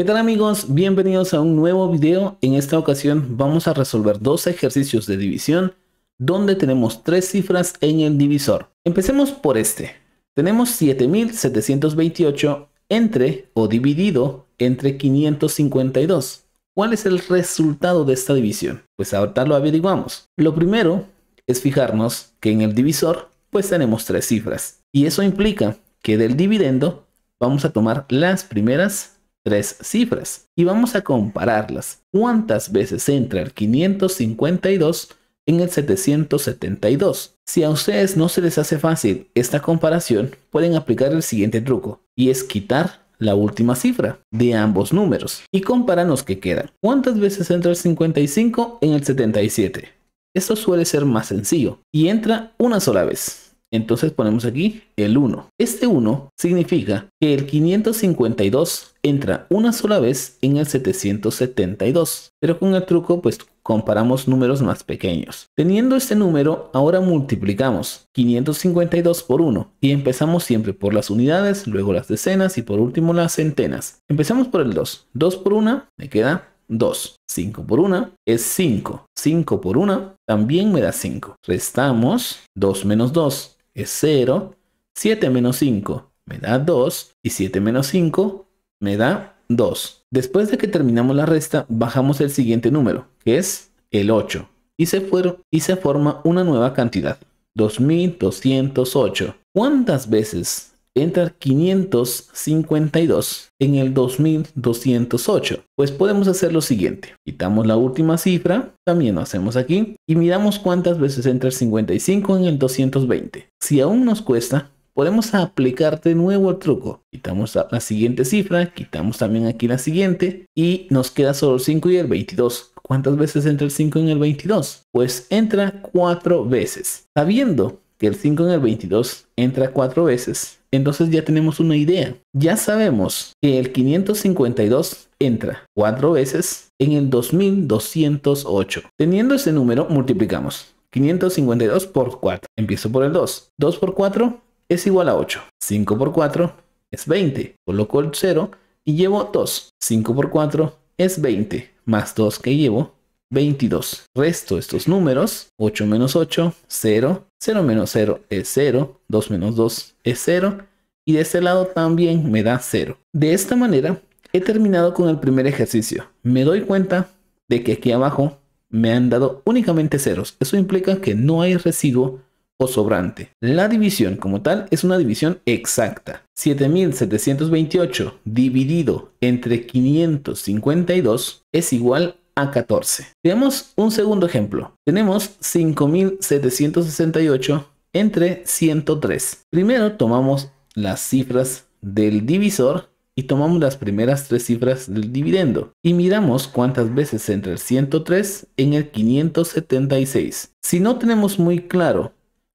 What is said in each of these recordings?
¿Qué tal amigos? Bienvenidos a un nuevo video. En esta ocasión vamos a resolver dos ejercicios de división donde tenemos tres cifras en el divisor. Empecemos por este. Tenemos 7728 entre o dividido entre 552. ¿Cuál es el resultado de esta división? Pues ahorita lo averiguamos. Lo primero es fijarnos que en el divisor pues tenemos tres cifras. Y eso implica que del dividendo vamos a tomar las primeras tres cifras y vamos a compararlas. ¿Cuántas veces entra el 552 en el 772? Si a ustedes no se les hace fácil esta comparación, pueden aplicar el siguiente truco y es quitar la última cifra de ambos números y comparan los que quedan. ¿Cuántas veces entra el 55 en el 77? Esto suele ser más sencillo y entra una sola vez. Entonces ponemos aquí el 1. Este 1 significa que el 552 entra una sola vez en el 772. Pero con el truco pues comparamos números más pequeños. Teniendo este número, ahora multiplicamos 552 por 1 y empezamos siempre por las unidades, luego las decenas y por último las centenas. Empezamos por el 2. 2 por 1 me queda 2. 5 por 1 es 5. 5 por 1 también me da 5. Restamos 2 menos 2 es 0. 7 menos 5 me da 2. Y 7 menos 5 me da 2. Después de que terminamos la resta, bajamos el siguiente número, que es el 8. Y se, fueron, y se forma una nueva cantidad, 2208. ¿Cuántas veces entra 552 en el 2208. Pues podemos hacer lo siguiente. Quitamos la última cifra, también lo hacemos aquí, y miramos cuántas veces entra el 55 en el 220. Si aún nos cuesta, podemos aplicar de nuevo el truco. Quitamos la siguiente cifra, quitamos también aquí la siguiente, y nos queda solo el 5 y el 22. ¿Cuántas veces entra el 5 en el 22? Pues entra 4 veces. Sabiendo que el 5 en el 22 entra 4 veces, entonces ya tenemos una idea. Ya sabemos que el 552 entra cuatro veces en el 2208. Teniendo ese número, multiplicamos. 552 por 4. Empiezo por el 2. 2 por 4 es igual a 8. 5 por 4 es 20. Coloco el 0 y llevo 2. 5 por 4 es 20. Más 2 que llevo, 22. Resto estos números. 8 menos 8, 0. 0 menos 0 es 0, 2 menos 2 es 0 y de este lado también me da 0. De esta manera he terminado con el primer ejercicio. Me doy cuenta de que aquí abajo me han dado únicamente ceros. Eso implica que no hay residuo o sobrante. La división como tal es una división exacta. 7728 dividido entre 552 es igual a 14. Veamos un segundo ejemplo. Tenemos 5768 entre 103. Primero tomamos las cifras del divisor y tomamos las primeras tres cifras del dividendo y miramos cuántas veces entra el 103 en el 576. Si no tenemos muy claro,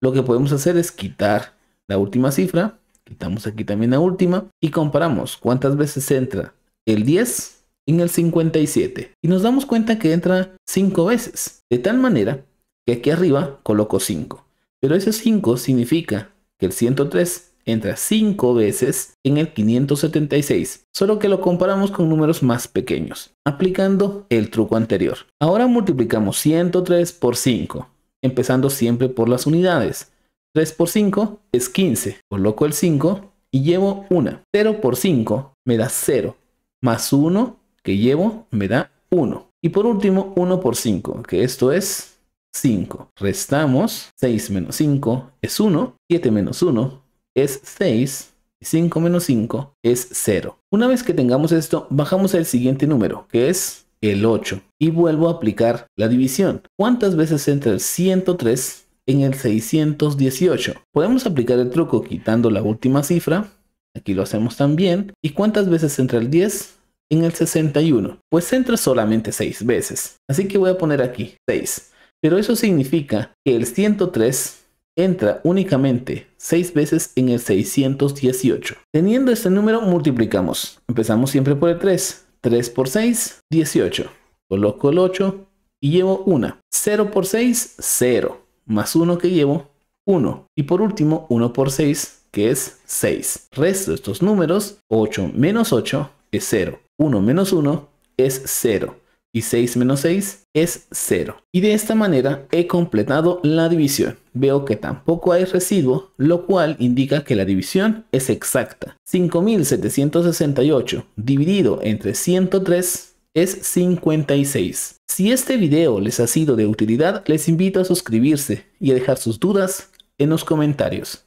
lo que podemos hacer es quitar la última cifra, quitamos aquí también la última y comparamos cuántas veces entra el 10 el 57. Y nos damos cuenta que entra 5 veces. De tal manera que aquí arriba coloco 5. Pero ese 5 significa que el 103 entra 5 veces en el 576, solo que lo comparamos con números más pequeños, aplicando el truco anterior. Ahora multiplicamos 103 por 5, empezando siempre por las unidades. 3 por 5 es 15, coloco el 5 y llevo una. 0 por 5 me da 0, más 1 que llevo me da 1. Y por último, 1 por 5, que esto es 5. Restamos 6 menos 5 es 1, 7 menos 1 es 6 y 5 menos 5 es 0. Una vez que tengamos esto, bajamos al siguiente número, que es el 8. Y vuelvo a aplicar la división. ¿Cuántas veces entra el 103 en el 618? Podemos aplicar el truco quitando la última cifra. Aquí lo hacemos también. ¿Y cuántas veces entra el 10? en el 61, pues entra solamente 6 veces. Así que voy a poner aquí 6. Pero eso significa que el 103 entra únicamente 6 veces en el 618. Teniendo este número, multiplicamos. Empezamos siempre por el 3. 3 por 6, 18. Coloco el 8 y llevo 1. 0 por 6, 0. Más 1 que llevo, 1. Y por último, 1 por 6, que es 6. Resto de estos números, 8 menos 8 es 0. 1 menos 1 es 0 y 6 menos 6 es 0. Y de esta manera he completado la división. Veo que tampoco hay residuo, lo cual indica que la división es exacta. 5768 dividido entre 103 es 56. Si este video les ha sido de utilidad, les invito a suscribirse y a dejar sus dudas en los comentarios.